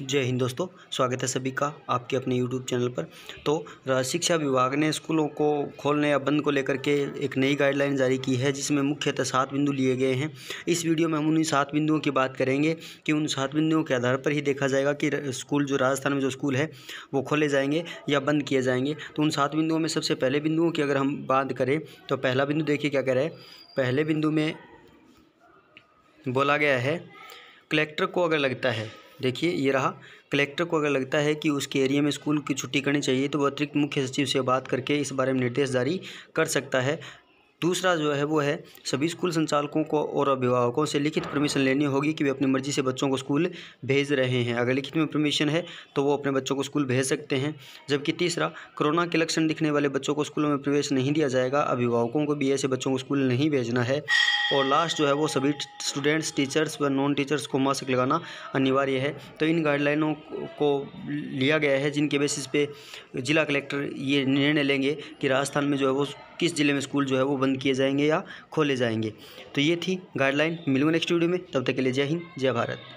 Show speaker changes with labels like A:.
A: जय हिंद दोस्तों स्वागत है सभी का आपके अपने यूट्यूब चैनल पर तो शिक्षा विभाग ने स्कूलों को खोलने या बंद को लेकर के एक नई गाइडलाइन जारी की है जिसमें मुख्यतः सात बिंदु लिए गए हैं इस वीडियो में हम उन्हीं सात बिंदुओं की बात करेंगे कि उन सात बिंदुओं के आधार पर ही देखा जाएगा कि स्कूल जो राजस्थान में जो स्कूल है वो खोले जाएंगे या बंद किए जाएंगे तो उन सात बिंदुओं में सबसे पहले बिंदुओं की अगर हम बात करें तो पहला बिंदु देखिए क्या कह रहा है पहले बिंदु में बोला गया है कलेक्टर को अगर लगता है देखिए ये रहा कलेक्टर को अगर लगता है कि उसके एरिया में स्कूल की छुट्टी करनी चाहिए तो वो अतिरिक्त मुख्य सचिव से बात करके इस बारे में निर्देश जारी कर सकता है दूसरा जो है वो है सभी स्कूल संचालकों को और अभिभावकों से लिखित परमिशन लेनी होगी कि वे अपनी मर्ज़ी से बच्चों को स्कूल भेज रहे हैं अगर लिखित में परमिशन है तो वो अपने बच्चों को स्कूल भेज सकते हैं जबकि तीसरा कोरोना के लक्षण दिखने वाले बच्चों को स्कूलों में प्रवेश नहीं दिया जाएगा अभिभावकों को भी ऐसे बच्चों को स्कूल नहीं भेजना है और लास्ट जो है वो सभी स्टूडेंट्स टीचर्स व नॉन टीचर्स को मास्क लगाना अनिवार्य है तो इन गाइडलाइनों को लिया गया है जिनके बेसिस पे जिला कलेक्टर ये निर्णय लेंगे कि राजस्थान में जो है वो किस ज़िले में स्कूल जो है वो बंद किए जाएंगे या खोले जाएंगे तो ये थी गाइडलाइन मिलूंगा नेक्स्ट वीडियो में तब तक के लिए जय हिंद जय भारत